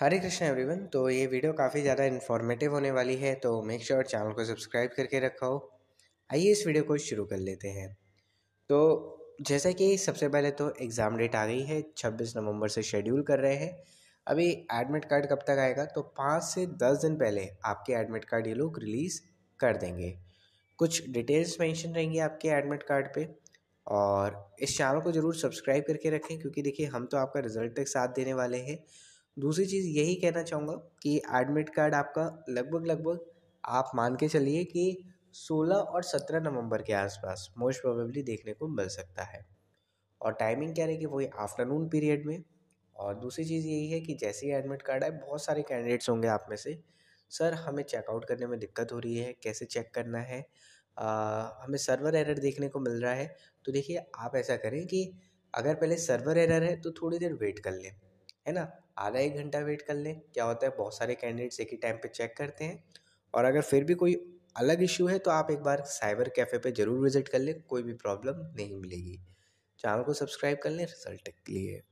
हरे Krishna everyone तो ये video काफ़ी ज़्यादा इन्फॉर्मेटिव होने वाली है तो मेक श्योर sure चैनल को सब्सक्राइब करके रखो आइए इस वीडियो को शुरू कर लेते हैं तो जैसा कि सबसे पहले तो एग्ज़ाम डेट आ गई है 26 नवंबर से शेड्यूल कर रहे हैं अभी एडमिट कार्ड कब तक आएगा तो पाँच से दस दिन पहले आपके एडमिट कार्ड ये लोग रिलीज़ कर देंगे कुछ डिटेल्स मैंशन रहेंगे आपके एडमिट कार्ड पर और इस चैनल को ज़रूर सब्सक्राइब करके रखें क्योंकि देखिए हम तो आपका रिजल्ट तक साथ देने वाले हैं दूसरी चीज़ यही कहना चाहूँगा कि एडमिट कार्ड आपका लगभग लगभग आप मान के चलिए कि सोलह और सत्रह नवंबर के आसपास मोस्ट प्रोबेबली देखने को मिल सकता है और टाइमिंग क्या रहेगी वही आफ्टरनून पीरियड में और दूसरी चीज़ यही है कि जैसे ही एडमिट कार्ड आए बहुत सारे कैंडिडेट्स होंगे आप में से सर हमें चेकआउट करने में दिक्कत हो रही है कैसे चेक करना है आ, हमें सर्वर एरर देखने को मिल रहा है तो देखिए आप ऐसा करें कि अगर पहले सर्वर एरर है तो थोड़ी देर वेट कर लें है ना आधा एक घंटा वेट कर लें क्या होता है बहुत सारे कैंडिडेट्स एक ही टाइम पे चेक करते हैं और अगर फिर भी कोई अलग इशू है तो आप एक बार साइबर कैफ़े पे ज़रूर विज़िट कर लें कोई भी प्रॉब्लम नहीं मिलेगी चैनल को सब्सक्राइब कर लें रिजल्ट के लिए